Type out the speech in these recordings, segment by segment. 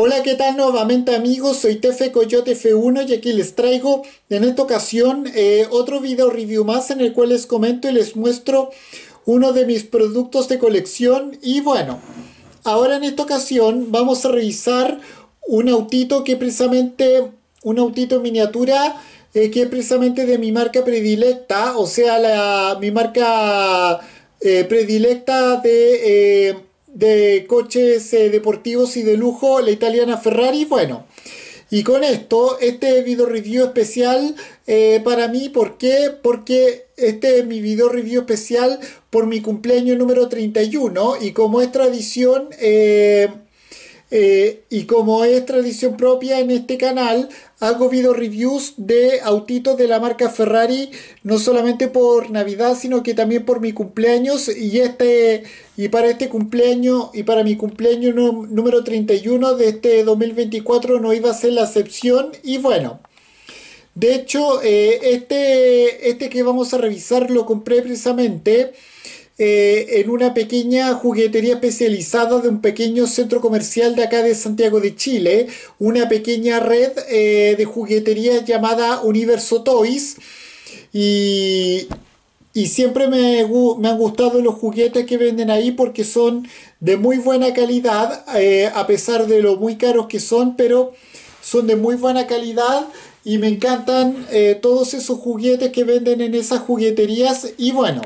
Hola, ¿qué tal nuevamente amigos? Soy Tefe Coyote F1 y aquí les traigo en esta ocasión eh, otro video review más en el cual les comento y les muestro uno de mis productos de colección y bueno, ahora en esta ocasión vamos a revisar un autito que precisamente, un autito en miniatura eh, que es precisamente de mi marca predilecta, o sea, mi marca eh, predilecta de de coches eh, deportivos y de lujo, la italiana Ferrari, bueno. Y con esto, este video review especial eh, para mí, ¿por qué? Porque este es mi video review especial por mi cumpleaños número 31 y como es tradición... Eh, eh, y como es tradición propia en este canal, hago video reviews de autitos de la marca Ferrari, no solamente por Navidad, sino que también por mi cumpleaños. Y, este, y para este cumpleaños y para mi cumpleaños número 31 de este 2024 no iba a ser la excepción. Y bueno. De hecho, eh, este, este que vamos a revisar lo compré precisamente eh, en una pequeña juguetería especializada de un pequeño centro comercial de acá de Santiago de Chile, una pequeña red eh, de juguetería llamada Universo Toys. Y, siempre me, han gustado los juguetes que venden ahí porque son de muy buena calidad, eh, a pesar de lo muy caros que son, pero son de muy buena calidad y me encantan todos esos juguetes que venden en esas jugueterías. Y bueno.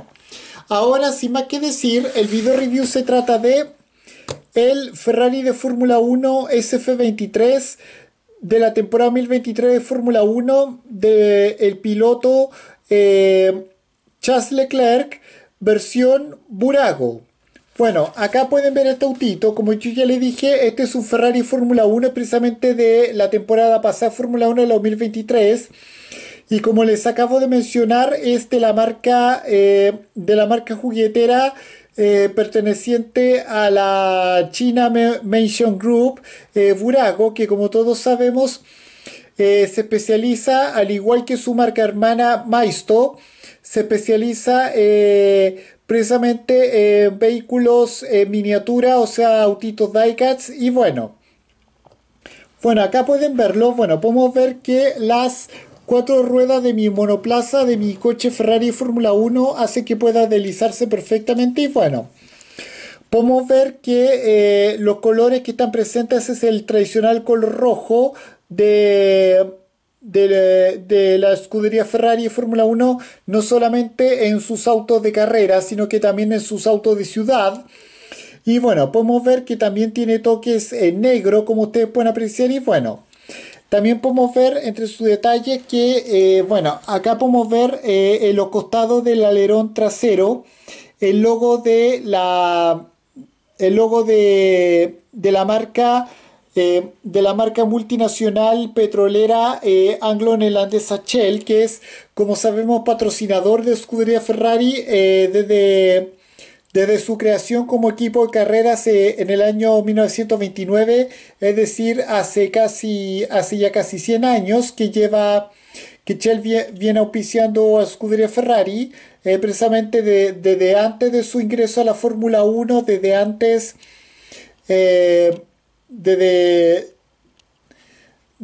Ahora, sin más que decir, el video review se trata de el Ferrari de Fórmula 1 SF23 de la temporada 2023 de Fórmula 1 del piloto eh, Charles Leclerc versión Burago. Bueno, acá pueden ver este autito, como yo ya le dije, este es un Ferrari Fórmula 1 precisamente de la temporada pasada Fórmula 1 de 2023. Y como les acabo de mencionar, es de la marca, eh, de la marca juguetera eh, perteneciente a la China Mansion Group, eh, Burago, que como todos sabemos se especializa, al igual que su marca hermana Maisto, se especializa precisamente en vehículos en miniatura, o sea, autitos diecats y bueno. Bueno, acá pueden verlo, bueno, podemos ver que las cuatro ruedas de mi monoplaza, de mi coche Ferrari Fórmula 1, hace que pueda deslizarse perfectamente y bueno. Podemos ver que eh, los colores que están presentes es el tradicional color rojo de, de, de la escudería Ferrari Fórmula 1, no solamente en sus autos de carrera, sino que también en sus autos de ciudad. Y bueno, podemos ver que también tiene toques en eh, negro, como ustedes pueden apreciar, y bueno. También podemos ver entre sus detalles que, eh, bueno, acá podemos ver eh, en los costados del alerón trasero el logo de la, el logo de, la marca eh, de la marca multinacional petrolera anglo-neerlandesa Shell, que es, como sabemos, patrocinador de escudería Ferrari desde, desde su creación como equipo de carreras eh, en el año 1929, es decir, hace casi hace ya casi 100 años que lleva que Shell viene auspiciando a Scuderia Ferrari, eh, precisamente desde antes de su ingreso a la Fórmula 1, desde antes, eh, desde,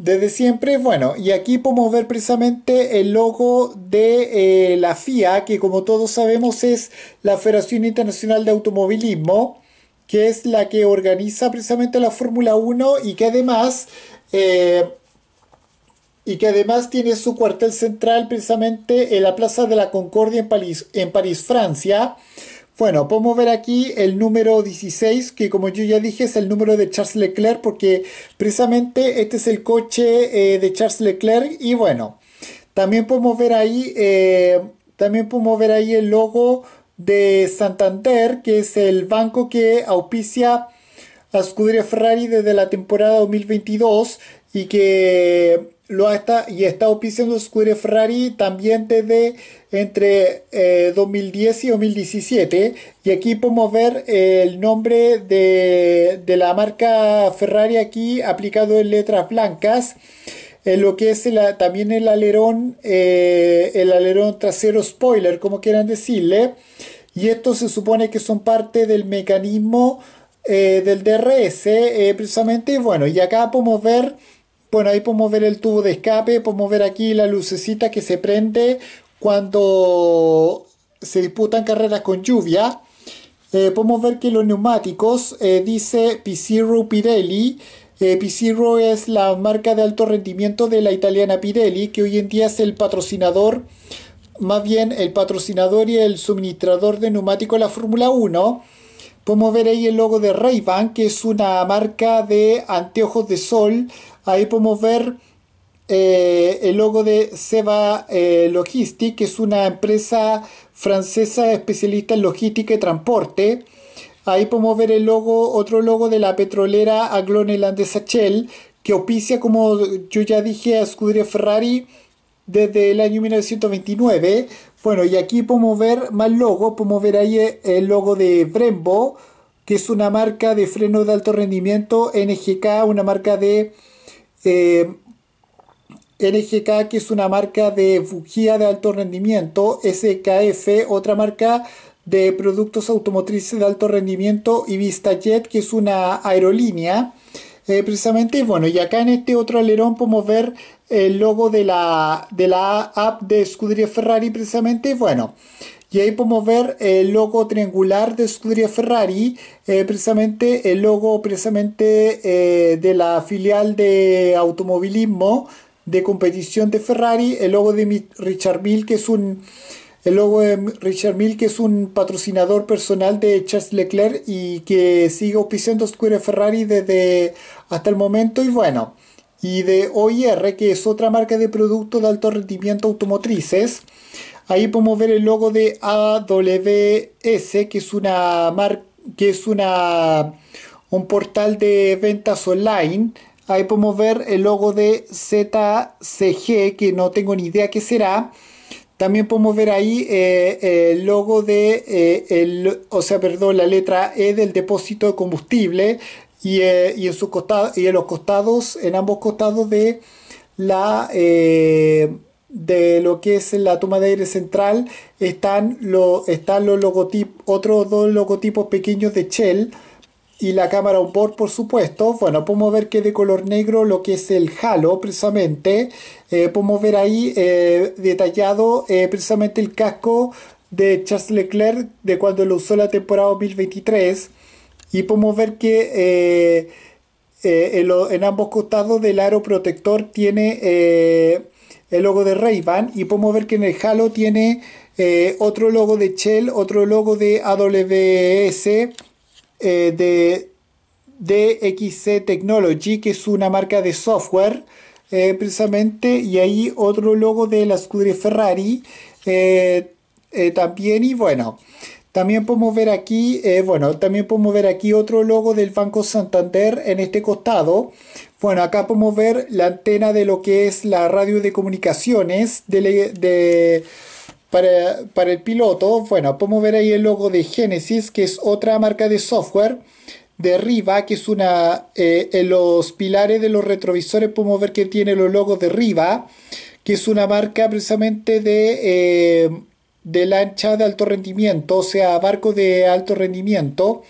desde siempre, bueno, y aquí podemos ver precisamente el logo de eh, la FIA, que como todos sabemos es la Federación Internacional de Automovilismo, que es la que organiza precisamente la Fórmula 1 y que además eh, y que además tiene su cuartel central precisamente en la Plaza de la Concordia en París Francia. Bueno, podemos ver aquí el número 16, que como yo ya dije es el número de Charles Leclerc, porque precisamente este es el coche eh, de Charles Leclerc. Y bueno, también podemos ver ahí, eh, también podemos ver ahí el logo de Santander, que es el banco que auspicia a Scuderia Ferrari desde la temporada 2022 y que lo y está auspiciando Scuderia Ferrari también desde entre 2010 eh, y 2017. Y aquí podemos ver el nombre de, la marca Ferrari aquí aplicado en letras blancas. en lo que es también el alerón, eh, el alerón trasero spoiler, como quieran decirle. Y esto se supone que son parte del mecanismo eh, del DRS, precisamente. Bueno, y acá podemos ver bueno, ahí podemos ver el tubo de escape, podemos ver aquí la lucecita que se prende cuando se disputan carreras con lluvia. Eh, podemos ver que los neumáticos eh, dice Pizzirro Pirelli. Eh, es la marca de alto rendimiento de la italiana Pirelli, que hoy en día es el patrocinador, más bien el patrocinador y el suministrador de neumáticos de la Fórmula 1. Podemos ver ahí el logo de Ray-Ban, que es una marca de anteojos de sol Ahí podemos ver eh, el logo de Seba eh, Logistics, que es una empresa francesa especialista en logística y transporte. Ahí podemos ver el logo, otro logo de la petrolera anglo Sachel, Shell, que opicia, como yo ya dije, a Scuderia Ferrari desde el año 1929. Bueno, y aquí podemos ver más logo Podemos ver ahí eh, el logo de Brembo, que es una marca de freno de alto rendimiento, NGK, una marca de eh, NGK, que es una marca de bujía de alto rendimiento, SKF, otra marca de productos automotrices de alto rendimiento, y VistaJet, que es una aerolínea, eh, precisamente. Bueno, y acá en este otro alerón podemos ver el logo de la, de la app de Scuderia Ferrari, precisamente. Bueno, y ahí podemos ver el logo triangular de Scuderia Ferrari, eh, precisamente el logo precisamente eh, de la filial de automovilismo de competición de Ferrari, el logo de Richard Mill, que es un el logo de Richard que es un patrocinador personal de Charles Leclerc y que sigue auspiciando Scuderia Ferrari desde hasta el momento. Y bueno, y de OIR, que es otra marca de productos de alto rendimiento automotrices. Ahí podemos ver el logo de AWS, que es una marca que es una un portal de ventas online. Ahí podemos ver el logo de ZCG, que no tengo ni idea qué será. También podemos ver ahí eh, el logo de, eh, el, o sea, perdón, la letra E del depósito de combustible, eh, y, en sus costados y en los costados, en ambos costados de la eh, de lo que es la toma de aire central están, lo, están los logotipos, otros dos logotipos pequeños de Shell y la cámara board, por supuesto. Bueno, podemos ver que de color negro lo que es el halo precisamente. Eh, podemos ver ahí detallado precisamente el casco de Charles Leclerc de cuando lo usó la temporada 2023. Y podemos ver que eh, eh, en, ambos costados del aro protector tiene eh, el logo de Ray-Ban y podemos ver que en el halo tiene otro logo de Shell, otro logo de AWS, de DXC Technology, que es una marca de software precisamente, y ahí otro logo de la Scuderia Ferrari también y bueno. También podemos ver aquí, eh, bueno, también podemos ver aquí otro logo del Banco Santander en este costado. Bueno, acá podemos ver la antena de lo que es la radio de comunicaciones de, para, el piloto. Bueno, podemos ver ahí el logo de Genesis, que es otra marca de software. De Riva, que es una... Eh, en los pilares de los retrovisores podemos ver que tiene los logos de Riva, que es una marca precisamente de... Eh, de lancha de alto rendimiento, o sea, barco de alto rendimiento.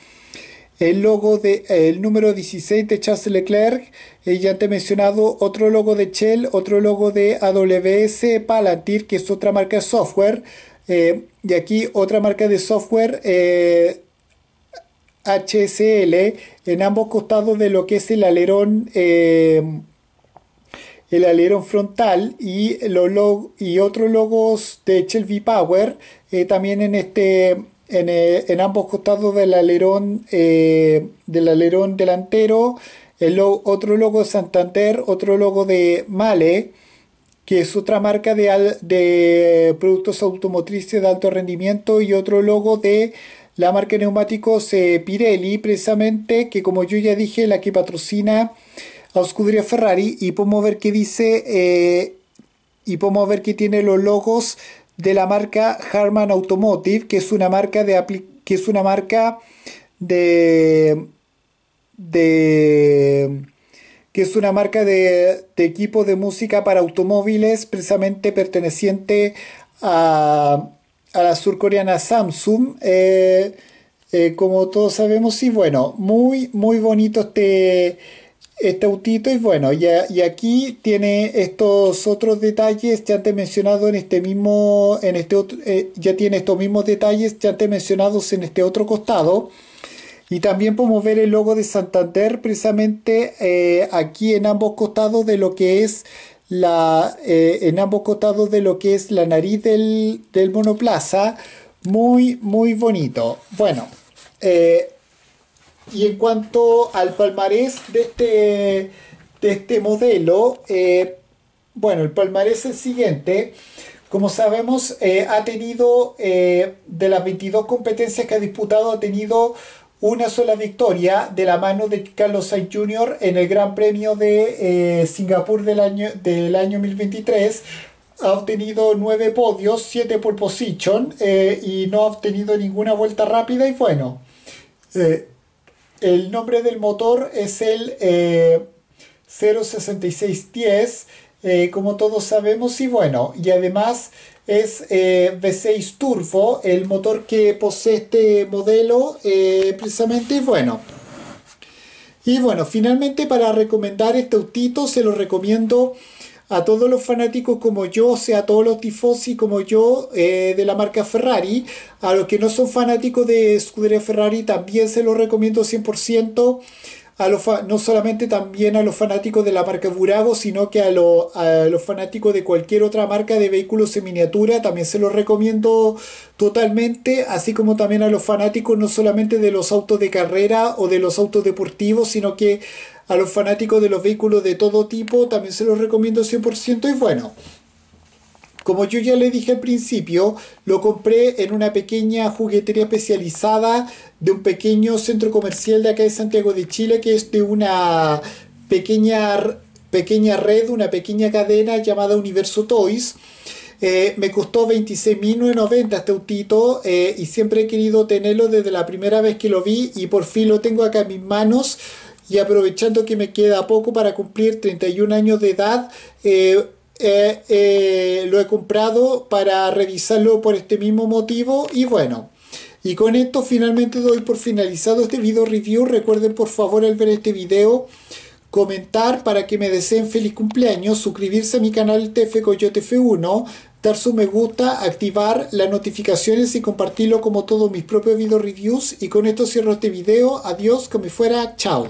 El logo de el número 16 de Charles Leclerc, Y eh, ya te he mencionado otro logo de Shell, otro logo de AWS Palantir, que es otra marca de software, eh, y aquí otra marca de software HSL eh, en ambos costados de lo que es el alerón el alerón frontal y, y otros logos de Shelby Power eh, también en este eh, en, ambos costados del alerón eh, del alerón delantero el otro logo de Santander otro logo de Male que es otra marca de, de productos automotrices de alto rendimiento y otro logo de la marca de neumáticos Pirelli precisamente que como yo ya dije la que patrocina a Ferrari y podemos ver que dice eh, y podemos ver que tiene los logos de la marca Harman Automotive, que es una marca de que es una marca de de que es una marca de, equipo de música para automóviles precisamente perteneciente a, a la surcoreana Samsung. Eh, eh, como todos sabemos, y bueno, muy, muy bonito este, este autito y bueno, y, aquí tiene estos otros detalles ya antes mencionado en este mismo, en este otro, eh, ya tiene estos mismos detalles ya antes mencionados en este otro costado. Y también podemos ver el logo de Santander precisamente eh, aquí en ambos costados de lo que es la, eh, en ambos costados de lo que es la nariz del, del monoplaza. Muy, muy bonito. Bueno, eh, y en cuanto al palmarés de este, de este modelo, eh, bueno, el palmarés es el siguiente. Como sabemos, eh, ha tenido, eh, de las 22 competencias que ha disputado, ha tenido una sola victoria de la mano de Carlos Sainz Jr. en el Gran Premio de Singapur del año, del año 2023 ha obtenido 9 podios, 7 por position y no ha obtenido ninguna vuelta rápida y bueno, el nombre del motor es el 06610, eh, eh, como todos sabemos, y bueno, y además es eh, V6 Turbo, el motor que posee este modelo precisamente, y bueno. Y bueno, finalmente para recomendar este autito se lo recomiendo a todos los fanáticos como yo, o sea, a todos los tifosi como yo eh, de la marca Ferrari. A los que no son fanáticos de Scuderia Ferrari también se los recomiendo 100% no solamente también a los fanáticos de la marca Burago, sino que a, a los fanáticos de cualquier otra marca de vehículos en miniatura, también se los recomiendo totalmente, así como también a los fanáticos no solamente de los autos de carrera o de los autos deportivos, sino que a los fanáticos de los vehículos de todo tipo, también se los recomiendo 100% y bueno. Como yo ya le dije al principio, lo compré en una pequeña juguetería especializada de un pequeño centro comercial de acá de Santiago de Chile, que es de una pequeña, pequeña red, una pequeña cadena llamada Universo Toys. Eh, me costó 26.990 este autito eh, y siempre he querido tenerlo desde la primera vez que lo vi y por fin lo tengo acá en mis manos y aprovechando que me queda poco para cumplir 31 años de edad, eh, eh, eh, lo he comprado para revisarlo por este mismo motivo y bueno. Y con esto finalmente doy por finalizado este video review. Recuerden por favor al ver este video comentar para que me deseen feliz cumpleaños, suscribirse a mi canal TF Coyote F1, dar su me gusta, activar las notificaciones y compartirlo como todos mis propios video reviews. Y con esto cierro este video. Adiós, que me fuera. Chao.